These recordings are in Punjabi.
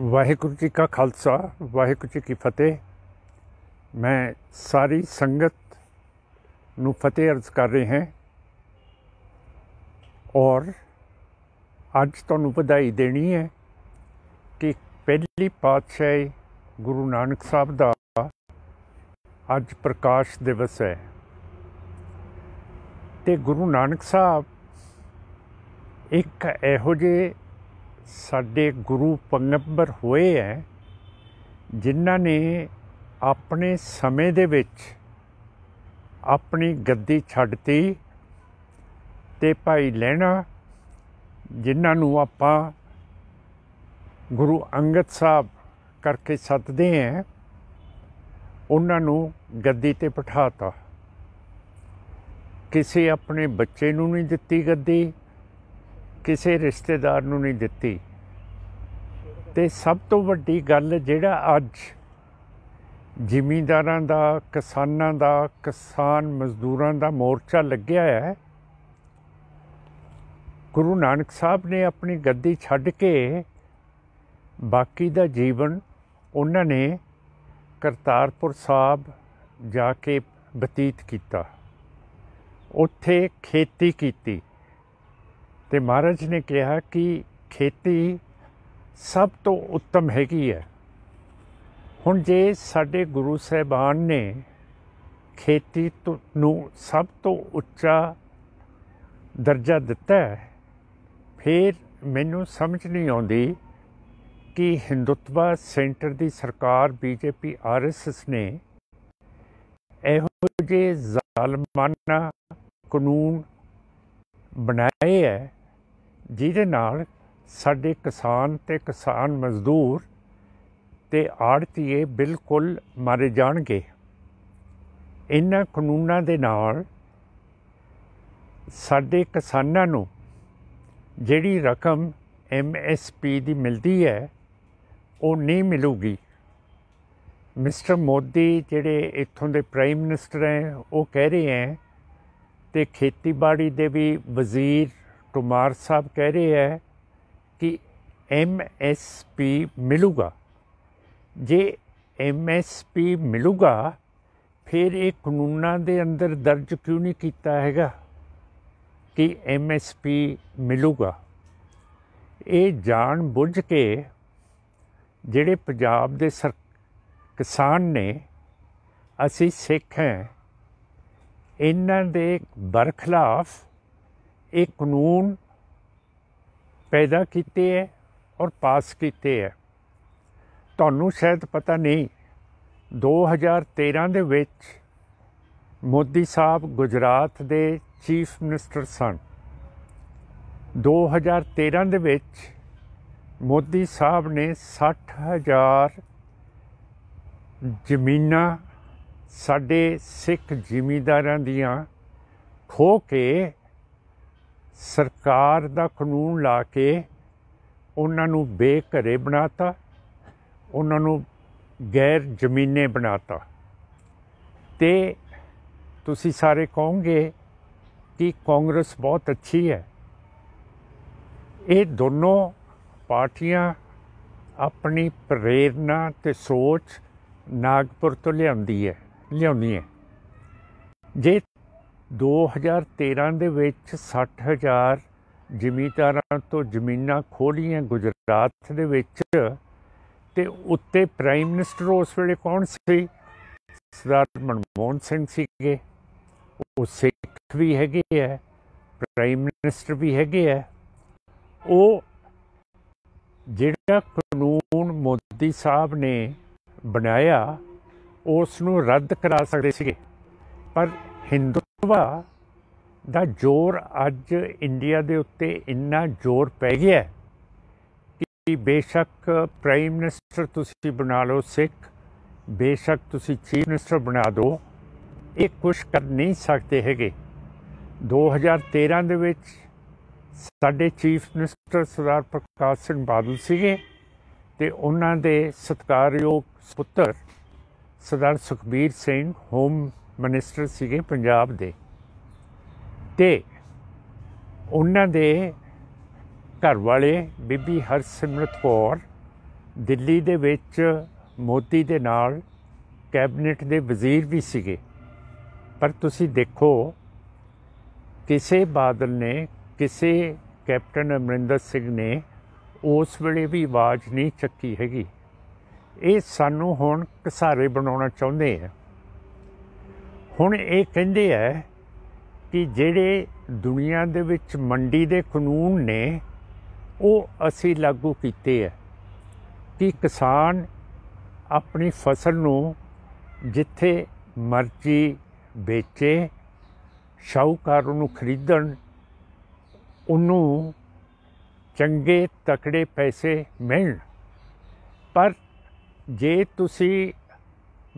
ਵਾਹਿਗੁਰੂ ਜੀ ਕਾ ਖਾਲਸਾ ਵਾਹਿਗੁਰੂ ਜੀ ਕੀ ਫਤਿਹ ਮੈਂ ਸਾਰੀ ਸੰਗਤ ਨੂੰ ਫਤਿਹ ਅਰਜ਼ ਕਰ ਰਹੀ ਹਾਂ ਔਰ ਅੱਜ ਤੁਹਾਨੂੰ ਵਧਾਈ ਦੇਣੀ ਹੈ ਕਿ ਪਹਿਲੀ ਪਾਤਸ਼ਾਹ ਗੁਰੂ ਨਾਨਕ ਸਾਹਿਬ ਦਾ ਅੱਜ ਪ੍ਰਕਾਸ਼ ਦਿਵਸ ਹੈ ਤੇ ਗੁਰੂ ਨਾਨਕ ਸਾਹਿਬ ਇੱਕ ਇਹੋ ਜਿਹੇ ਸਾਡੇ ਗੁਰੂ ਪੰਗੰਬਰ ਹੋਏ ਐ ਜਿਨ੍ਹਾਂ ਨੇ ਆਪਣੇ ਸਮੇਂ ਦੇ ਵਿੱਚ ਆਪਣੀ ਗੱਦੀ ਛੱਡਤੀ ਤੇ ਭਾਈ ਲੈਣਾ ਜਿਨ੍ਹਾਂ ਨੂੰ ਆਪਾਂ ਗੁਰੂ ਅੰਗਦ ਸਾਹਿਬ ਕਰਕੇ ਸਤਦੇ ਐ ਉਹਨਾਂ ਨੂੰ ਗੱਦੀ ਤੇ ਬਿਠਾਤਾ ਕਿਸੇ ਆਪਣੇ ਬੱਚੇ ਨੂੰ ਨਹੀਂ ਦਿੱਤੀ ਗੱਦੀ ਕਿਸੇ ਰਿਸ਼ਤੇਦਾਰ ਨੂੰ ਨਹੀਂ ਦਿੱਤੀ ਤੇ ਸਭ ਤੋਂ ਵੱਡੀ ਗੱਲ ਜਿਹੜਾ ਅੱਜ ਜ਼ਿਮੀਂਦਾਰਾਂ ਦਾ ਕਿਸਾਨਾਂ ਦਾ ਕਿਸਾਨ ਮਜ਼ਦੂਰਾਂ ਦਾ ਮੋਰਚਾ ਲੱਗਿਆ ਹੈ ਗੁਰੂ ਨਾਨਕ ਸਾਹਿਬ ਨੇ ਆਪਣੀ ਗੱਦੀ ਛੱਡ ਕੇ ਬਾਕੀ ਦਾ ਜੀਵਨ ਉਹਨਾਂ ਨੇ ਕਰਤਾਰਪੁਰ ਸਾਹਿਬ ਜਾ ਕੇ ਬਤੀਤ ਕੀਤਾ ਉੱਥੇ ਖੇਤੀ ਕੀਤੀ ਤੇ ਮਹਾਰਾਜ ਨੇ ਕਿਹਾ ਕਿ ਖੇਤੀ ਸਭ ਤੋਂ ਉੱਤਮ ਹੈਗੀ ਹੈ ਹੁਣ ਜੇ ਸਾਡੇ ਗੁਰੂ ਸਾਹਿਬਾਨ ਨੇ ਖੇਤੀ ਨੂੰ ਸਭ ਤੋਂ ਉੱਚਾ ਦਰਜਾ ਦਿੱਤਾ ਹੈ ਫਿਰ ਮੈਨੂੰ ਸਮਝ ਨਹੀਂ ਆਉਂਦੀ ਕਿ ਹਿੰਦੂਤਵਾ ਸੈਂਟਰ ਦੀ ਸਰਕਾਰ ਬੀਜੇਪੀ ਆਰਐਸਐਸ ਨੇ ਇਹੋ ਜਿਹੇ ਜ਼ਾਲਮਾਨਾ ਕਾਨੂੰਨ ਬਣਾਏ ਹੈ ਜਿਹਦੇ ਨਾਲ ਸਾਡੇ ਕਿਸਾਨ ਤੇ ਕਿਸਾਨ ਮਜ਼ਦੂਰ ਤੇ ਆੜਤੀਏ ਬਿਲਕੁਲ ਮਾਰੇ ਜਾਣਗੇ ਇਹਨਾਂ ਕਾਨੂੰਨਾਂ ਦੇ ਨਾਲ ਸਾਡੇ ਕਿਸਾਨਾਂ ਨੂੰ ਜਿਹੜੀ ਰਕਮ ਐਮਐਸਪੀ ਦੀ ਮਿਲਦੀ ਹੈ ਉਹ ਨਹੀਂ ਮਿਲੂਗੀ ਮਿਸਟਰ ਮੋਦੀ ਜਿਹੜੇ ਇੱਥੋਂ ਦੇ ਪ੍ਰਾਈਮ ਮਿਨਿਸਟਰ ਹੈ ਉਹ ਕਹਿ ਰਹੇ ਹੈ ਤੇ ਖੇਤੀਬਾੜੀ ਦੇ ਵੀ ਵਜ਼ੀਰ ਕੁਮਾਰ ਸਾਹਿਬ ਕਹਿ ਰਹੇ ਹੈ ਕਿ ਐਮ ਐਸ ਪੀ ਮਿਲੂਗਾ ਜੇ ਐਮ ਐਸ ਪੀ ਮਿਲੂਗਾ ਫਿਰ ਇਹ ਕਾਨੂੰਨਾਂ ਦੇ ਅੰਦਰ ਦਰਜ ਕਿਉਂ ਨਹੀਂ ਕੀਤਾ ਹੈਗਾ ਕਿ ਐਮ ਐਸ ਪੀ ਮਿਲੂਗਾ ਇਹ ਜਾਣ ਬੁੱਝ ਕੇ ਜਿਹੜੇ ਪੰਜਾਬ ਦੇ ਕਿਸਾਨ ਨੇ ਅਸੀਂ ਸਿੱਖ ਹਾਂ ਇਹਨਾਂ ਦੇ ਬਰਖਲਾਫ ਇਹ ਕਾਨੂੰਨ ਪੈਦਾ ਕੀਤੇ ਹੈ ਔਰ ਪਾਸ ਕੀਤੇ ਹੈ ਤੁਹਾਨੂੰ ਸ਼ਾਇਦ ਪਤਾ ਨਹੀਂ 2013 ਦੇ ਵਿੱਚ ਮੋਦੀ ਸਾਹਿਬ ਗੁਜਰਾਤ ਦੇ ਚੀਫ ਮਿਨਿਸਟਰ ਸਨ 2013 ਦੇ ਵਿੱਚ ਮੋਦੀ ਸਾਹਿਬ ਨੇ 60000 ਜ਼ਮੀਨਾਂ ਸਾਡੇ ਸਿੱਖ ਜ਼ਿਮੀਦਾਰਾਂ ਦੀਆਂ ਖੋ ਕੇ ਸਰਕਾਰ ਦਾ ਕਾਨੂੰਨ ਲਾ ਕੇ ਉਹਨਾਂ ਨੂੰ ਬੇਘਰੇ ਬਣਾਤਾ ਉਹਨਾਂ ਨੂੰ ਗੈਰ ਜ਼ਮੀਨੇ ਬਣਾਤਾ ਤੇ ਤੁਸੀਂ ਸਾਰੇ ਕਹੋਗੇ ਕਿ ਕਾਂਗਰਸ ਬਹੁਤ ਅੱਛੀ ਹੈ ਇਹ ਦੋਨੋਂ ਪਾਰਟੀਆਂ ਆਪਣੀ ਪ੍ਰੇਰਣਾ ਤੇ ਸੋਚ ਨਾਗਪੁਰ ਤੋਂ ਲਿਆਉਂਦੀ ਹੈ ਲਿਆਉਣੀ ਹੈ ਜੇ 2013 ਦੇ ਵਿੱਚ 60000 ਜ਼ਮੀਂਦਾਰਾਂ ਤੋਂ ਜ਼ਮੀਨਾਂ ਖੋਲੀਆਂ ਗੁਜਰਾਤ ਦੇ ਵਿੱਚ ਤੇ ਉੱਤੇ ਪ੍ਰਾਈਮ ਮਿਨਿਸਟਰ ਉਸ ਵੇਲੇ ਕੌਣ ਸੀ ਸਰਦਾਰ ਮਨਮੋਹਨ ਸਿੰਘ ਸੀਗੇ ਉਹ ਸਿੱਖ ਵੀ ਹੈਗੇ ਆ ਪ੍ਰਾਈਮ ਮਿਨਿਸਟਰ ਵੀ ਹੈਗੇ ਆ ਉਹ ਜਿਹੜਾ ਕਾਨੂੰਨ ਮੋਦੀ ਸਾਹਿਬ ਨੇ ਬਣਾਇਆ ਉਸ ਨੂੰ ਰੱਦ ਕਰਾ ਸਕਦੇ ਸੀਗੇ ਪਰ ਹਿੰਦੂ ਫਤਵਾ ਦਾ ਜ਼ੋਰ ਅੱਜ ਇੰਡੀਆ ਦੇ ਉੱਤੇ ਇੰਨਾ ਜ਼ੋਰ ਪੈ ਗਿਆ ਕਿ ਬੇਸ਼ੱਕ ਪ੍ਰਾਈਮ ਮਿਨਿਸਟਰ ਤੁਸੀਂ ਬਣਾ ਲਓ ਸਿੱਖ ਬੇਸ਼ੱਕ ਤੁਸੀਂ ਚੀਫ ਮਿਨਿਸਟਰ ਬਣਾ ਦਿਓ ਇਹ ਕੁਝ ਕਰ ਨਹੀਂ ਸਕਦੇ ਹੈਗੇ 2013 ਦੇ ਵਿੱਚ ਸਾਡੇ ਚੀਫ ਮਿਨਿਸਟਰ ਸਰਦਾਰ ਪ੍ਰਕਾਸ਼ ਸਿੰਘ ਬਾਦਲ ਸੀਗੇ ਤੇ ਉਹਨਾਂ ਦੇ ਸਤਕਾਰਯੋਗ ਪੁੱਤਰ ਸਰਦਾਰ ਸੁਖਬੀਰ ਸਿੰਘ ਹੋਮ ਮਿਨਿਸਟਰ ਸੀਗੇ ਪੰਜਾਬ ਦੇ ਤੇ ਉਹਨਾਂ ਦੇ ਘਰ ਵਾਲੇ ਬੀਬੀ ਹਰਸਿਮਰਤ ਕੌਰ ਦਿੱਲੀ ਦੇ ਵਿੱਚ ਮੋਦੀ ਦੇ ਨਾਲ ਕੈਬਨਿਟ ਦੇ ਵਜ਼ੀਰ ਵੀ ਸੀਗੇ ਪਰ ਤੁਸੀਂ ਦੇਖੋ ਕਿਸੇ ਬਾਦਲ ਨੇ ਕਿਸੇ ਕੈਪਟਨ ਅਮਰਿੰਦਰ ਸਿੰਘ ਨੇ ਉਸ ਵੇਲੇ ਵੀ ਆਵਾਜ਼ ਨਹੀਂ ਚੱਕੀ ਹੈਗੀ ਇਹ ਸਾਨੂੰ ਹੁਣ ਕਸਾਰੇ ਬਣਾਉਣਾ ਚਾਹੁੰਦੇ ਆ ਹੁਣ ਇਹ ਕਹਿੰਦੇ ਆ ਕਿ ਜਿਹੜੇ ਦੁਨੀਆ ਦੇ ਵਿੱਚ ਮੰਡੀ ਦੇ ਕਾਨੂੰਨ ਨੇ ਉਹ ਅਸੀਂ ਲਾਗੂ ਕੀਤੇ ਆ ਕਿ ਕਿਸਾਨ ਆਪਣੀ ਫਸਲ ਨੂੰ ਜਿੱਥੇ ਮਰਜ਼ੀ ਵੇਚੇ ਸ਼ਾਹੂਕਾਰ ਨੂੰ ਖਰੀਦਣ ਉਹਨੂੰ ਚੰਗੇ ਤਕੜੇ ਪੈਸੇ ਮਿਲਣ ਪਰ ਜੇ ਤੁਸੀਂ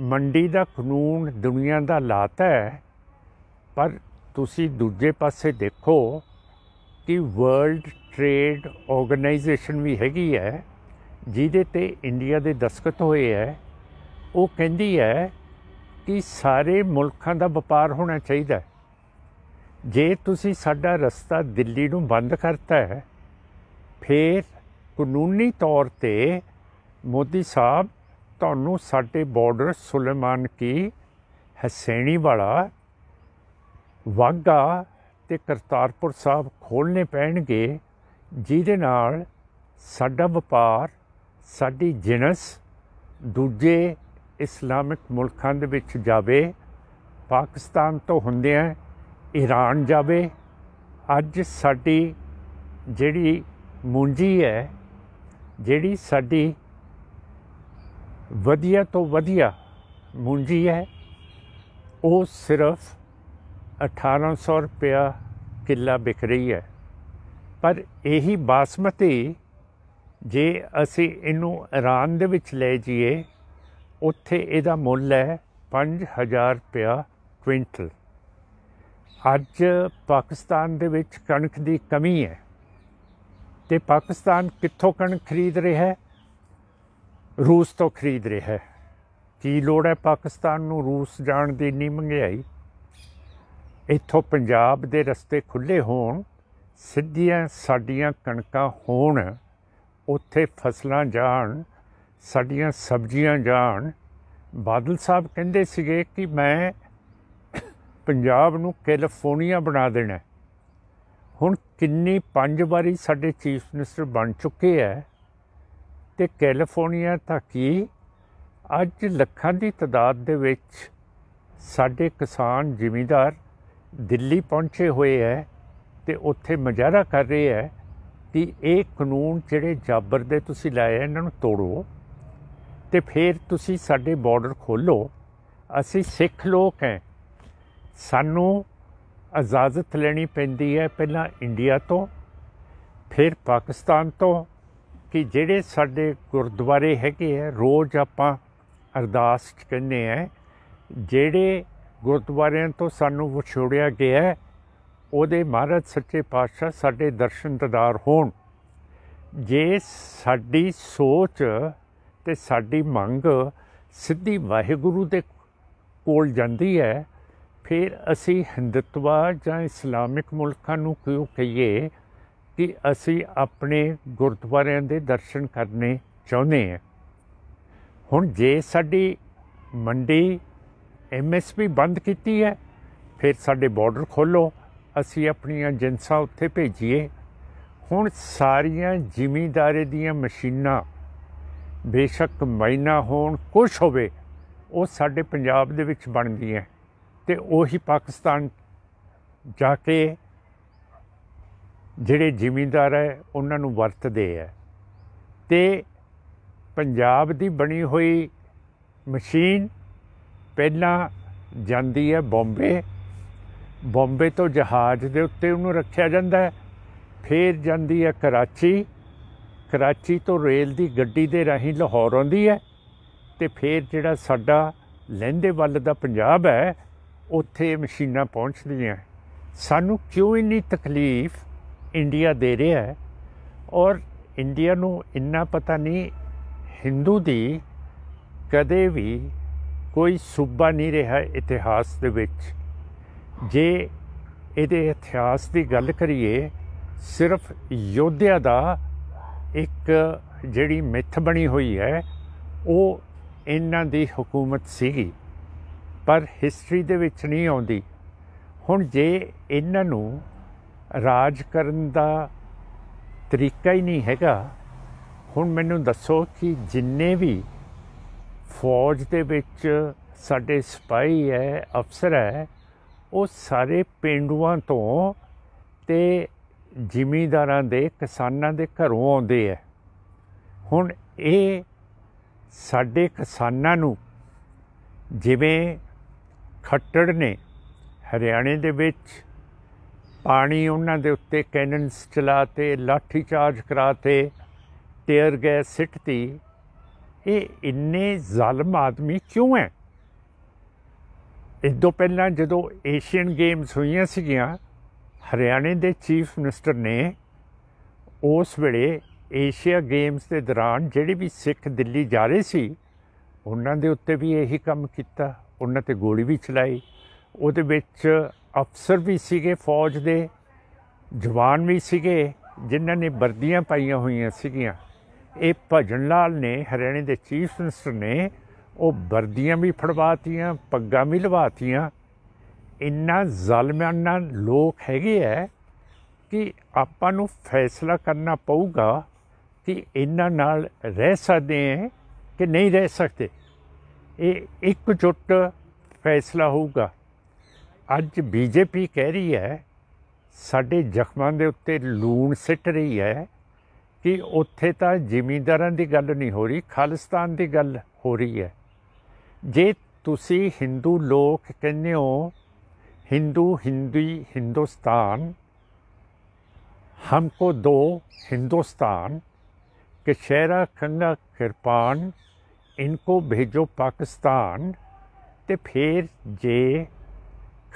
ਮੰਡੀ ਦਾ ਕਾਨੂੰਨ ਦੁਨੀਆ ਦਾ ਲਾਤਾ ਹੈ ਪਰ ਤੁਸੀਂ ਦੂਜੇ ਪਾਸੇ ਦੇਖੋ ਕਿ ਵਰਲਡ ਟ੍ਰੇਡ ਆਰਗੇਨਾਈਜੇਸ਼ਨ ਵੀ ਹੈਗੀ ਹੈ ਜਿਹਦੇ ਤੇ ਇੰਡੀਆ ਦੇ ਦਸਖਤ ਹੋਏ ਹੈ ਉਹ ਕਹਿੰਦੀ ਹੈ ਕਿ ਸਾਰੇ ਮੁਲਕਾਂ ਦਾ ਵਪਾਰ ਹੋਣਾ ਚਾਹੀਦਾ ਜੇ ਤੁਸੀਂ ਸਾਡਾ ਰਸਤਾ ਦਿੱਲੀ ਨੂੰ ਬੰਦ ਕਰਤਾ ਹੈ ਫਿਰ ਕਾਨੂੰਨੀ ਤੌਰ ਤੇ ਮੋਦੀ ਸਾਹਿਬ ਤੁਹਾਨੂੰ ਸਾਡੇ ਬਾਰਡਰ ਸੁਲੇਮਾਨ ਕੀ ਹਸੈਣੀ ਵਾਲਾ ਵਾਗਾ ਤੇ ਕਰਤਾਰਪੁਰ ਸਾਹਿਬ ਖੋਲਨੇ ਪੈਣਗੇ ਜਿਹਦੇ ਨਾਲ ਸਾਡਾ ਵਪਾਰ ਸਾਡੀ ਜਿਨਸ ਦੂਜੇ ਇਸਲਾਮਿਕ ਮੁਲਕਾਂ ਦੇ ਵਿੱਚ ਜਾਵੇ ਪਾਕਿਸਤਾਨ ਤੋਂ ਹੁੰਦੇ ਆ ਈਰਾਨ ਜਾਵੇ ਅੱਜ ਸਾਡੀ ਜਿਹੜੀ ਮੁੰਜੀ ਹੈ ਜਿਹੜੀ ਸਾਡੀ ਵਧੀਆ ਤੋਂ ਵਧੀਆ ਮੁੰਜੀ ਹੈ ਉਹ ਸਿਰਫ 1800 ਰੁਪਿਆ ਕਿੱਲਾ ਵਿਕ ਰਹੀ ਹੈ ਪਰ ਇਹੀ ਬਾਸਮਤੀ ਜੇ ਅਸੀਂ ਇਹਨੂੰ ਇਰਾਨ ਦੇ ਵਿੱਚ ਲੈ ਜਾਈਏ ਉੱਥੇ ਇਹਦਾ ਮੁੱਲ ਹੈ 5000 ਰੁਪਿਆ ਕੁਇੰਟਲ ਅੱਜ ਪਾਕਿਸਤਾਨ ਦੇ ਵਿੱਚ ਕਣਕ ਦੀ ਕਮੀ ਹੈ ਤੇ ਪਾਕਿਸਤਾਨ ਕਿੱਥੋਂ ਕਣਕ ਖਰੀਦ ਰਿਹਾ ਹੈ ਰੂਸ ਤੋਂ ਖਰੀਦ ਰਿਹਾ ਹੈ ਕੀ ਲੋੜ ਹੈ ਪਾਕਿਸਤਾਨ ਨੂੰ ਰੂਸ ਜਾਣ ਦੀ ਨਹੀਂ ਮੰਗਾਈ ਇੱਥੋਂ ਪੰਜਾਬ ਦੇ ਰਸਤੇ ਖੁੱਲੇ ਹੋਣ ਸਿੱਧੀਆਂ ਸਾਡੀਆਂ ਕਣਕਾਂ ਹੋਣ ਉੱਥੇ ਫਸਲਾਂ ਜਾਣ ਸਾਡੀਆਂ ਸਬਜ਼ੀਆਂ ਜਾਣ ਬਾਦਲ ਸਾਹਿਬ ਕਹਿੰਦੇ ਸੀਗੇ ਕਿ ਮੈਂ ਪੰਜਾਬ ਨੂੰ ਕੈਲੀਫੋਰਨੀਆ ਬਣਾ ਦੇਣਾ ਹੁਣ ਕਿੰਨੀ ਪੰਜ ਵਾਰੀ ਸਾਡੇ ਚੀਫ ਮਿਨਿਸਟਰ ਬਣ ਚੁੱਕੇ ਐ ਤੇ ਕੈਲੀਫੋਰਨੀਆ ਤੱਕ ਹੀ ਅੱਜ ਲੱਖਾਂ ਦੀ ਤਦਾਦ ਦੇ ਵਿੱਚ ਸਾਡੇ ਕਿਸਾਨ ਜ਼ਿਮੀਂਦਾਰ ਦਿੱਲੀ ਪਹੁੰਚੇ ਹੋਏ ਹੈ ਤੇ ਉੱਥੇ ਮਜ਼ਾਰਾ ਕਰ ਰਹੇ ਹੈ ਕਿ ਇਹ ਕਾਨੂੰਨ ਜਿਹੜੇ ਜਾਬਰ ਦੇ ਤੁਸੀਂ ਲਾਏ ਇਹਨਾਂ ਨੂੰ ਤੋੜੋ ਤੇ ਫਿਰ ਤੁਸੀਂ ਸਾਡੇ ਬਾਰਡਰ ਖੋਲੋ ਅਸੀਂ ਸਿੱਖ ਲੋਕ ਹੈ ਸਾਨੂੰ ਇਜਾਜ਼ਤ ਲੈਣੀ ਪੈਂਦੀ ਹੈ ਪਹਿਲਾਂ ਇੰਡੀਆ ਤੋਂ ਫਿਰ ਪਾਕਿਸਤਾਨ ਤੋਂ ਕਿ ਜਿਹੜੇ ਸਾਡੇ ਗੁਰਦੁਆਰੇ ਹੈਗੇ ਆ ਰੋਜ਼ ਆਪਾਂ ਅਰਦਾਸ ਕਹਿੰਦੇ ਆ ਜਿਹੜੇ ਗੁਰਦੁਆਰਿਆਂ ਤੋਂ ਸਾਨੂੰ ਵਿਛੋੜਿਆ ਗਿਆ ਉਹਦੇ ਮਹਾਰਾਜ ਸੱਚੇ ਪਾਤਸ਼ਾਹ ਸਾਡੇ ਦਰਸ਼ਨ ਤਦਾਰ ਹੋਣ ਜੇ ਸਾਡੀ ਸੋਚ ਤੇ ਸਾਡੀ ਮੰਗ ਸਿੱਧੀ ਵਾਹਿਗੁਰੂ ਦੇ ਕੋਲ ਜਾਂਦੀ ਹੈ ਫਿਰ ਅਸੀਂ ਹਿੰਦੁਤਵਾ ਜਾਂ ਇਸਲਾਮਿਕ ਮੁਲਕਾਂ ਨੂੰ ਕਿਉਂ ਕਹੀਏ ਕਿ ਅਸੀਂ ਆਪਣੇ ਗੁਰਦੁਆਰਿਆਂ ਦੇ ਦਰਸ਼ਨ ਕਰਨੇ ਚਾਹੁੰਦੇ ਹਾਂ ਹੁਣ ਜੇ ਸਾਡੀ ਮੰਡੀ ਐਮਐਸਪੀ ਬੰਦ ਕੀਤੀ ਹੈ ਫਿਰ ਸਾਡੇ ਬਾਰਡਰ ਖੋਲੋ ਅਸੀਂ ਆਪਣੀਆਂ ਜਿੰਸਾਂ ਉੱਥੇ ਭੇਜੀਏ ਹੁਣ ਸਾਰੀਆਂ ਜ਼ਿਮੀਂਦਾਰੇ ਦੀਆਂ ਮਸ਼ੀਨਾਂ ਬੇਸ਼ੱਕ ਮਾਇਨਾ ਹੋਣ ਕੁਝ ਹੋਵੇ ਉਹ ਸਾਡੇ ਪੰਜਾਬ ਦੇ ਵਿੱਚ ਬਣਦੀਆਂ ਤੇ ਉਹੀ ਪਾਕਿਸਤਾਨ ਜਾ ਕੇ ਜਿਹੜੇ ਜ਼ਿਮੀਂਦਾਰ ਹੈ ਉਹਨਾਂ ਨੂੰ ਵਰਤਦੇ ਹੈ ਤੇ ਪੰਜਾਬ ਦੀ ਬਣੀ ਹੋਈ ਮਸ਼ੀਨ ਪਹਿਲਾਂ ਜਾਂਦੀ ਹੈ ਬੰਬੇ ਬੰਬੇ ਤੋਂ ਜਹਾਜ਼ ਦੇ ਉੱਤੇ ਉਹਨੂੰ ਰੱਖਿਆ ਜਾਂਦਾ ਹੈ ਫਿਰ ਜਾਂਦੀ ਹੈ ਕਰਾਚੀ ਕਰਾਚੀ ਤੋਂ ਰੇਲ ਦੀ ਗੱਡੀ ਦੇ ਰਾਹੀਂ ਲਾਹੌਰ ਆਉਂਦੀ ਹੈ ਤੇ ਫਿਰ ਜਿਹੜਾ ਸਾਡਾ ਲਹਿੰਦੇ ਵੱਲ ਦਾ ਪੰਜਾਬ ਹੈ ਉੱਥੇ ਮਸ਼ੀਨਾਂ ਪਹੁੰਚਦੀਆਂ ਸਾਨੂੰ ਕਿਉਂ ਇੰਨੀ ਤਕਲੀਫ ਇੰਡੀਆ ਦੇ ਰਿਹਾ ਹੈ ਔਰ ਇੰਡੀਆ ਨੂੰ ਇੰਨਾ ਪਤਾ ਨਹੀਂ ਹਿੰਦੂ ਦੀ ਕਦੇ ਵੀ ਕੋਈ ਸੂਬਾ ਨਹੀਂ ਰਿਹਾ ਇਤਿਹਾਸ ਦੇ ਵਿੱਚ ਜੇ ਇਹਦੇ ਇਤਿਹਾਸ ਦੀ ਗੱਲ ਕਰੀਏ ਸਿਰਫ ਯੋਧਿਆ ਦਾ ਇੱਕ ਜਿਹੜੀ ਮਿੱਥ ਬਣੀ ਹੋਈ ਹੈ ਉਹ ਇਹਨਾਂ ਦੀ ਹਕੂਮਤ ਸੀਗੀ ਪਰ ਹਿਸਟਰੀ ਦੇ ਵਿੱਚ ਨਹੀਂ ਆਉਂਦੀ ਹੁਣ ਜੇ ਇਹਨਾਂ ਨੂੰ ਰਾਜ ਕਰਨ ਦਾ ਤਰੀਕਾ ਹੀ ਨਹੀਂ ਹੈਗਾ ਹੁਣ ਮੈਨੂੰ ਦੱਸੋ ਕਿ ਜਿੰਨੇ ਵੀ ਫੌਜ ਦੇ ਵਿੱਚ ਸਾਡੇ ਸਿਪਾਹੀ ਹੈ ਅਫਸਰ ਹੈ ਉਹ ਸਾਰੇ ਪਿੰਡੂਆਂ ਤੋਂ ਤੇ ਜ਼ਿਮੀਂਦਾਰਾਂ ਦੇ ਕਿਸਾਨਾਂ ਦੇ ਘਰੋਂ ਆਉਂਦੇ ਐ ਹੁਣ ਇਹ ਸਾਡੇ ਕਿਸਾਨਾਂ ਨੂੰ ਜਿਵੇਂ ਖੱਟੜ ਨੇ ਹਰਿਆਣੇ ਦੇ ਵਿੱਚ ਪਾਣੀ ਉਹਨਾਂ ਦੇ ਉੱਤੇ ਕੈਨਨਸ ਚਲਾਤੇ ਲਾਠੀ ਚਾਰਜ ਕਰਾਤੇ ਟੇਅਰ ਗੈਸ ਸਿੱਟਤੀ ਇਹ ਇੰਨੇ ਜ਼ਾਲਮ ਆਦਮੀ ਕਿਉਂ ਹੈ ਇਸ ਤੋਂ ਪਹਿਲਾਂ ਜਦੋਂ ਏਸ਼ੀਅਨ ਗੇਮਸ ਹੋਈਆਂ ਸੀਗੀਆਂ ਹਰਿਆਣੇ ਦੇ ਚੀਫ ਮਿਨਿਸਟਰ ਨੇ ਉਸ ਵੇਲੇ ਏਸ਼ੀਆ ਗੇਮਸ ਦੇ ਦੌਰਾਨ ਜਿਹੜੇ ਵੀ ਸਿੱਖ ਦਿੱਲੀ ਜਾ ਰਹੇ ਸੀ ਉਹਨਾਂ ਦੇ ਉੱਤੇ ਵੀ ਇਹੀ ਕੰਮ ਕੀਤਾ ਉਹਨਾਂ ਤੇ ਗੋਲੀ ਵੀ ਚਲਾਈ ਉਹਦੇ ਵਿੱਚ ਅਫਸਰ ਵੀ ਸੀਗੇ ਫੌਜ ਦੇ ਜਵਾਨ ਵੀ ਸੀਗੇ ਜਿਨ੍ਹਾਂ ਨੇ ਵਰਦੀਆਂ ਪਾਈਆਂ ਹੋਈਆਂ ਸੀਗੀਆਂ ਇਹ ਭਜਨ ਲਾਲ ਨੇ ਹਰਿਆਣੇ ਦੇ ਚੀਫ ਮਿਨਿਸਟਰ ਨੇ ਉਹ ਵਰਦੀਆਂ ਵੀ ਫੜਵਾਤੀਆਂ ਪੱਗਾਂ ਵੀ ਲਵਾਤੀਆਂ ਇੰਨਾ ਜ਼ਾਲਮਾਨਾ ਲੋਕ ਹੈਗੇ ਐ ਕਿ ਆਪਾਂ ਨੂੰ ਫੈਸਲਾ ਕਰਨਾ ਪਊਗਾ ਕਿ ਇਹਨਾਂ ਨਾਲ ਰਹਿ ਸਕਦੇ ਐ ਕਿ ਨਹੀਂ ਰਹਿ ਸਕਦੇ ਇਹ ਇੱਕ ਜੁੱਟ ਫੈਸਲਾ ਹੋਊਗਾ ਅੱਜ ਬੀਜੇਪੀ ਕਹਿ ਰਹੀ ਹੈ ਸਾਡੇ ਜ਼ਖਮਾਂ ਦੇ ਉੱਤੇ ਲੂਣ ਸਿੱਟ ਰਹੀ ਹੈ ਕਿ ਉੱਥੇ ਤਾਂ ਜ਼ਿਮੀਂਦਾਰਾਂ ਦੀ ਗੱਲ ਨਹੀਂ ਹੋ ਰਹੀ ਖਾਲਿਸਤਾਨ ਦੀ ਗੱਲ ਹੋ ਰਹੀ ਹੈ ਜੇ ਤੁਸੀਂ ਹਿੰਦੂ ਲੋਕ ਕਹਿੰਦੇ ਹੋ ਹਿੰਦੂ ਹਿੰਦੀ ਹਿੰਦੁਸਤਾਨ हमको दो हिंदुस्तान कशहरा खंगा किरपान इनको भेजो पाकिस्तान ਤੇ ਫੇਰ ਜੇ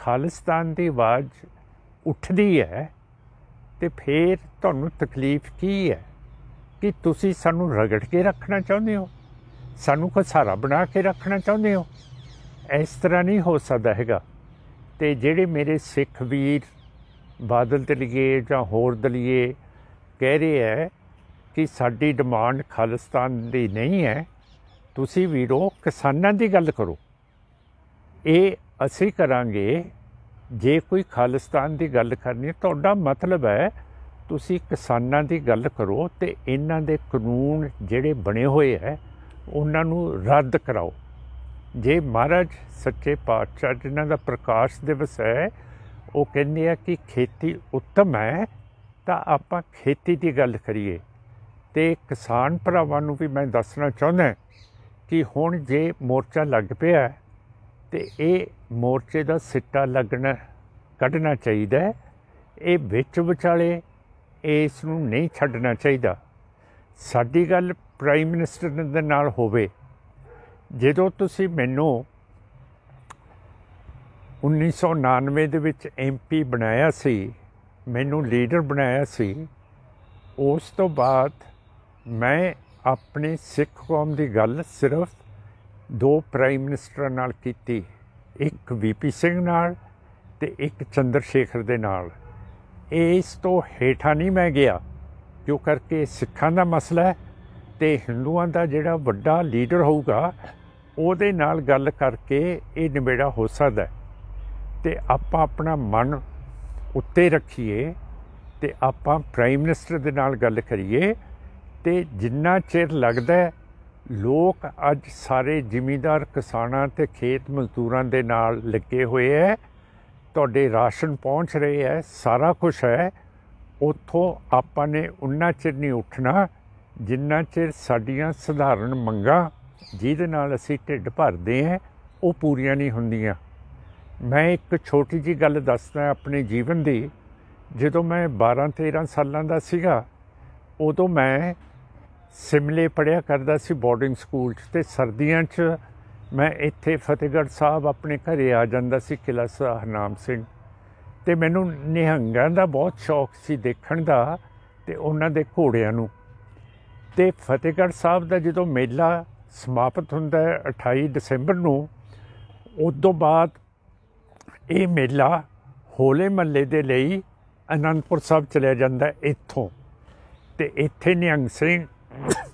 ਖਾਲਿਸਤਾਨ ਦੀ ਆਵਾਜ਼ ਉੱਠਦੀ ਹੈ ਤੇ ਫੇਰ ਤੁਹਾਨੂੰ ਤਕਲੀਫ ਕੀ ਹੈ ਕਿ ਤੁਸੀਂ ਸਾਨੂੰ ਰਗੜ ਕੇ ਰੱਖਣਾ ਚਾਹੁੰਦੇ ਹੋ ਸਾਨੂੰ ਕੋਈ ਸਹਾਰਾ ਬਣਾ ਕੇ ਰੱਖਣਾ ਚਾਹੁੰਦੇ ਹੋ ਇਸ ਤਰ੍ਹਾਂ ਨਹੀਂ ਹੋ ਸਕਦਾ ਹੈਗਾ ਤੇ ਜਿਹੜੇ ਮੇਰੇ ਸਿੱਖ ਵੀਰ ਬਾਦਲ ਲਈਏ ਜਾਂ ਹੋਰ ਦਲੀਏ ਕਹਿ ਰਹੇ ਹੈ ਕਿ ਸਾਡੀ ਡਿਮਾਂਡ ਖਾਲਿਸਤਾਨ ਦੀ ਨਹੀਂ ਹੈ ਤੁਸੀਂ ਵੀਰੋ ਕਿਸਾਨਾਂ ਦੀ ਗੱਲ ਕਰੋ ਇਹ ਅਸੀਂ ਕਰਾਂਗੇ ਜੇ ਕੋਈ ਖਾਲਿਸਤਾਨ ਦੀ ਗੱਲ ਕਰਨੀ ਹੈ ਤੁਹਾਡਾ ਮਤਲਬ ਹੈ ਤੁਸੀਂ ਕਿਸਾਨਾਂ ਦੀ ਗੱਲ ਕਰੋ ਤੇ ਇਹਨਾਂ ਦੇ ਕਾਨੂੰਨ ਜਿਹੜੇ ਬਣੇ ਹੋਏ ਹੈ ਉਹਨਾਂ ਨੂੰ ਰੱਦ ਕਰਾਓ ਜੇ ਮਹਾਰਾਜ ਸੱਚੇ ਪਾਤਸ਼ਾਹ ਜਿਨ੍ਹਾਂ ਦਾ ਪ੍ਰਕਾਸ਼ ਦਿਵਸ ਹੈ ਉਹ ਕਹਿੰਦੇ ਆ ਕਿ ਖੇਤੀ ਉੱਤਮ ਹੈ ਤਾਂ ਆਪਾਂ ਖੇਤੀ ਦੀ ਗੱਲ ਕਰੀਏ ਤੇ ਕਿਸਾਨ ਭਰਾਵਾਂ ਨੂੰ ਵੀ ਮੈਂ ਦੱਸਣਾ ਚਾਹੁੰਦਾ ਕਿ ਹੁਣ ਜੇ ਮੋਰਚਾ ਲੱਗ ਪਿਆ ਹੈ ਤੇ ਇਹ ਮੋਰਚੇ ਦਾ ਸਿੱਟਾ ਲੱਗਣਾ ਕੱਢਣਾ ਚਾਹੀਦਾ ਇਹ ਵਿੱਚ ਵਿਚਾਲੇ ਇਸ ਨੂੰ ਨਹੀਂ ਛੱਡਣਾ ਚਾਹੀਦਾ ਸਾਡੀ ਗੱਲ ਪ੍ਰਾਈਮ ਮਿਨਿਸਟਰ ਦੇ ਨਾਲ ਹੋਵੇ ਜਦੋਂ ਤੁਸੀਂ ਮੈਨੂੰ 1999 ਦੇ ਵਿੱਚ ਐਮਪੀ ਬਣਾਇਆ ਸੀ ਮੈਨੂੰ ਲੀਡਰ ਬਣਾਇਆ ਸੀ ਉਸ ਤੋਂ ਬਾਅਦ ਮੈਂ ਆਪਣੇ ਸਿੱਖ ਕੌਮ ਦੀ ਗੱਲ ਸਿਰਫ ਦੋ ਪ੍ਰਾਈਮ ਮਿਨਿਸਟਰਾਂ ਨਾਲ ਕੀਤੀ ਇੱਕ ਵੀਪੀ ਸਿੰਘ ਨਾਲ ਤੇ ਇੱਕ ਚੰਦਰ ਸ਼ੇਖਰ ਦੇ ਨਾਲ ਇਸ ਤੋਂ ਹੇਠਾਂ ਨਹੀਂ ਮੈਂ ਗਿਆ ਜੋ ਕਰਕੇ ਸਿੱਖਾਂ ਦਾ ਮਸਲਾ ਹੈ ਤੇ ਹਿੰਦੂਆਂ ਦਾ ਜਿਹੜਾ ਵੱਡਾ ਲੀਡਰ ਹੋਊਗਾ ਉਹਦੇ ਨਾਲ ਗੱਲ ਕਰਕੇ ਇਹ ਨਿਬੇੜਾ ਹੋ ਸਕਦਾ ਤੇ ਆਪਾਂ ਆਪਣਾ ਮਨ ਉੱਤੇ ਰੱਖੀਏ ਤੇ ਆਪਾਂ ਪ੍ਰਾਈਮ ਮਿਨਿਸਟਰ ਦੇ ਨਾਲ ਗੱਲ ਕਰੀਏ ਤੇ ਜਿੰਨਾ ਚਿਰ ਲੱਗਦਾ ਲੋਕ ਅੱਜ ਸਾਰੇ ਜ਼ਿਮੀਂਦਾਰ ਕਿਸਾਨਾਂ ਤੇ ਖੇਤ ਮਜ਼ਦੂਰਾਂ ਦੇ ਨਾਲ ਲੱਗੇ ਹੋਏ ਐ ਤੁਹਾਡੇ ਰਾਸ਼ਨ ਪਹੁੰਚ ਰਹੇ ਐ ਸਾਰਾ ਕੁਝ ਹੈ ਉਥੋਂ ਆਪਾਂ ਨੇ ਉਨਾ ਚਿਰ ਨਹੀਂ ਉੱਠਣਾ ਜਿੰਨਾ ਚਿਰ ਸਾਡੀਆਂ ਸਧਾਰਨ ਮੰਗਾਂ ਜਿਹਦੇ ਨਾਲ ਅਸੀਂ ਢਿੱਡ ਭਰਦੇ ਐ ਉਹ ਪੂਰੀਆਂ ਨਹੀਂ ਹੁੰਦੀਆਂ ਮੈਂ ਇੱਕ ਛੋਟੀ ਜੀ ਗੱਲ ਦੱਸਦਾ ਆਪਣੇ ਜੀਵਨ ਦੀ ਜਦੋਂ ਮੈਂ 12 13 ਸਾਲਾਂ ਦਾ ਸੀਗਾ ਉਦੋਂ ਮੈਂ ਸਿਮਲੇ ਪੜਿਆ ਕਰਦਾ ਸੀ ਬੋਰਡਿੰਗ ਸਕੂਲ 'ਚ ਤੇ ਸਰਦੀਆਂ 'ਚ ਮੈਂ ਇੱਥੇ ਫਤਿਹਗੜ੍ਹ ਸਾਹਿਬ ਆਪਣੇ ਘਰੇ ਆ ਜਾਂਦਾ ਸੀ ਕਿਲਾ ਹਰਨਾਮ ਸਿੰਘ ਤੇ ਮੈਨੂੰ ਨਿਹੰਗਾਂ ਦਾ ਬਹੁਤ ਸ਼ੌਕ ਸੀ ਦੇਖਣ ਦਾ ਤੇ ਉਹਨਾਂ ਦੇ ਘੋੜਿਆਂ ਨੂੰ ਤੇ ਫਤਿਹਗੜ੍ਹ ਸਾਹਿਬ ਦਾ ਜਦੋਂ ਮੇਲਾ ਸਮਾਪਤ ਹੁੰਦਾ ਹੈ 28 ਦਸੰਬਰ ਨੂੰ ਉਸ ਤੋਂ ਬਾਅਦ ਇਹ ਮੇਲਾ ਹੋਲੇ ਮੱਲੇ ਦੇ ਲਈ ਅਨੰਦਪੁਰ ਸਾਹਿਬ ਚਲਿਆ ਜਾਂਦਾ ਇੱਥੋਂ ਤੇ ਇੱਥੇ ਨਿਹੰਗ ਸਿੰਘ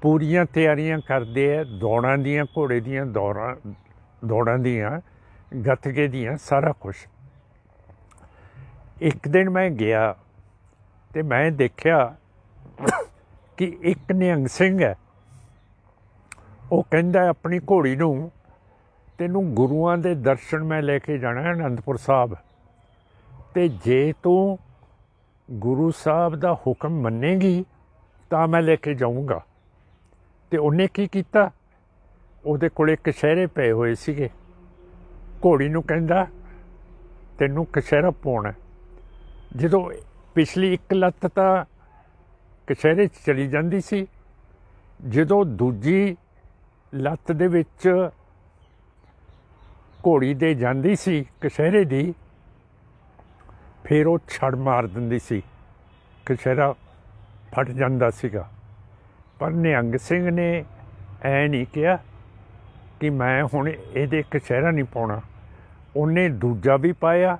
ਪੂਰੀਆਂ ਤਿਆਰੀਆਂ ਕਰਦੇ ਆ ਦੌੜਾਂ ਦੀਆਂ ਘੋੜੇ ਦੀਆਂ ਦੌੜਾਂ ਦੌੜਾਂ ਦੀਆਂ ਗੱਤਕੇ ਦੀਆਂ ਸਾਰਾ ਕੁਝ ਇੱਕ ਦਿਨ ਮੈਂ ਗਿਆ ਤੇ ਮੈਂ ਦੇਖਿਆ ਕਿ ਇੱਕ ਨਿਹੰਗ ਸਿੰਘ ਹੈ ਉਹ ਕਹਿੰਦਾ ਆਪਣੀ ਘੋੜੀ ਨੂੰ ਤੈਨੂੰ ਗੁਰੂਆਂ ਦੇ ਦਰਸ਼ਨ ਮੈਂ ਲੈ ਕੇ ਜਾਣਾ ਹੈ ਅਨੰਦਪੁਰ ਸਾਹਿਬ ਤੇ ਜੇ ਤੂੰ ਗੁਰੂ ਸਾਹਿਬ ਦਾ ਹੁਕਮ ਮੰਨੇਗੀ ਤਾਂ ਮੈਂ ਲੈ ਕੇ ਜਾਊਂਗਾ ਤੇ ਉਹਨੇ ਕੀ ਕੀਤਾ ਉਹਦੇ ਕੋਲੇ ਸ਼ਹਿਰੇ ਪਏ ਹੋਏ ਸੀਗੇ ਘੋੜੀ ਨੂੰ ਕਹਿੰਦਾ ਤੈਨੂੰ ਕਸ਼ਹਿਰਾ ਪਾਉਣਾ ਜਦੋਂ ਪਿਛਲੀ ਇੱਕ ਲੱਤ ਤਾਂ ਕਸ਼ਹਿਰੇ 'ਚ ਚਲੀ ਜਾਂਦੀ ਸੀ ਜਦੋਂ ਦੂਜੀ ਲੱਤ ਦੇ ਵਿੱਚ ਘੋੜੀ ਦੇ ਜਾਂਦੀ ਸੀ ਕਸ਼ਹਿਰੇ ਦੀ ਫਿਰ ਉਹ ਛੜ ਮਾਰ ਦਿੰਦੀ ਸੀ ਕਸ਼ਹਿਰਾ ਫਟ ਜਾਂਦਾ ਸੀਗਾ ਪਰ ਨਿਹੰਗ ਸਿੰਘ ਨੇ ਐ ਨਹੀਂ ਕਿਹਾ ਕਿ ਮੈਂ ਹੁਣ ਇਹਦੇ ਇੱਕ ਸ਼ਹਿਰਾ ਨਹੀਂ ਪਾਉਣਾ ਉਹਨੇ ਦੂਜਾ ਵੀ ਪਾਇਆ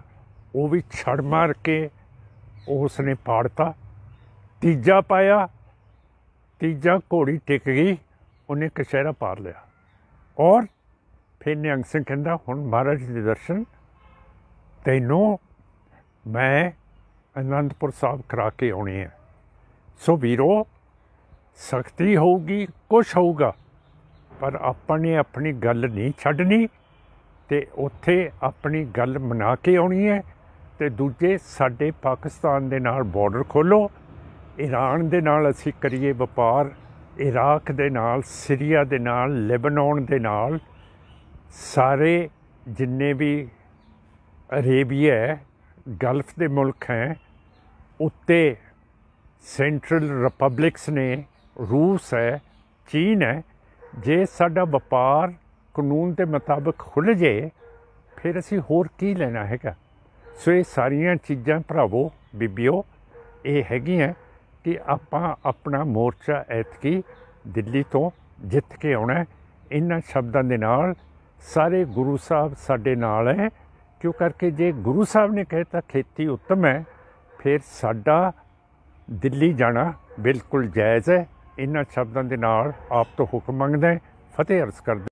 ਉਹ ਵੀ ਛੜ ਮਾਰ ਕੇ ਉਸ ਨੇ ਪਾੜਤਾ ਤੀਜਾ ਪਾਇਆ ਤੀਜਾ ਘੋੜੀ ਟਿਕ ਗਈ ਉਹਨੇ ਕਸ਼ਹਿਰਾ ਪਾਰ ਲਿਆ ਔਰ ਫਿਰ ਨਿਹੰਗ ਸਿੰਘ ਕਹਿੰਦਾ ਹੁਣ ਮਹਾਰਾਜ ਦੇ ਦਰਸ਼ਨ ਤੈਨੂੰ ਮੈਂ ਅਨੰਦਪੁਰ ਸਾਹਿਬ ਕਰਾ ਕੇ ਆਉਣੇ ਆ ਸੋ ਵੀਰੋ ਸਖਤੀ ਹੋਊਗੀ ਕੁਝ ਹੋਊਗਾ ਪਰ ਆਪਾਂ ਨੇ ਆਪਣੀ ਗੱਲ ਨਹੀਂ ਛੱਡਣੀ ਤੇ ਉੱਥੇ ਆਪਣੀ ਗੱਲ ਮਨਾ ਕੇ ਆਉਣੀ ਹੈ ਤੇ ਦੂਜੇ ਸਾਡੇ ਪਾਕਿਸਤਾਨ ਦੇ ਨਾਲ ਬਾਰਡਰ ਖੋਲੋ ਈਰਾਨ ਦੇ ਨਾਲ ਅਸੀਂ ਕਰੀਏ ਵਪਾਰ ਇਰਾਕ ਦੇ ਨਾਲ ਸਿਰੀਆ ਦੇ ਨਾਲ ਲਿਬਨਾਨ ਦੇ ਨਾਲ ਸਾਰੇ ਜਿੰਨੇ ਵੀ ਅਰੇਬੀਆ ਗਲਫ ਦੇ ਮੁਲਕ ਹੈ ਉੱਤੇ ਸੈਂਟਰਲ ਰਿਪਬਲਿਕਸ ਨੇ ਰੂਸ ਹੈ ਚੀਨ ਹੈ ਜੇ ਸਾਡਾ ਵਪਾਰ ਕਾਨੂੰਨ ਦੇ ਮੁਤਾਬਕ ਖੁੱਲ ਜੇ ਫਿਰ ਅਸੀਂ ਹੋਰ ਕੀ ਲੈਣਾ ਹੈਗਾ ਸੋ ਇਹ ਸਾਰੀਆਂ ਚੀਜ਼ਾਂ ਭਰਾਵੋ ਬੀਬੀਓ ਇਹ ਹੈਗੀਆਂ ਕਿ ਆਪਾਂ ਆਪਣਾ ਮੋਰਚਾ ਐਤਕੀ ਦਿੱਲੀ ਤੋਂ ਜਿੱਤ ਕੇ ਆਉਣਾ ਇਹਨਾਂ ਸ਼ਬਦਾਂ ਦੇ ਨਾਲ ਸਾਰੇ ਗੁਰੂ ਸਾਹਿਬ ਸਾਡੇ ਨਾਲ ਹੈ ਕਿਉਂ ਕਰਕੇ ਜੇ ਗੁਰੂ ਸਾਹਿਬ ਨੇ ਕਹਿਤਾ ਖੇਤੀ ਉੱਤਮ ਹੈ ਫਿਰ ਸਾਡਾ ਦਿੱਲੀ ਜਾਣਾ ਬਿਲਕੁਲ ਜਾਇਜ਼ ਹੈ ਇਹਨਾਂ ਸ਼ਬਦਾਂ ਦੇ ਨਾਲ ਆਪ ਤੋਂ ਹੁਕਮ ਮੰਗਦੇ ਫਤਿਹ ਅਰਜ਼ ਕਰਦੇ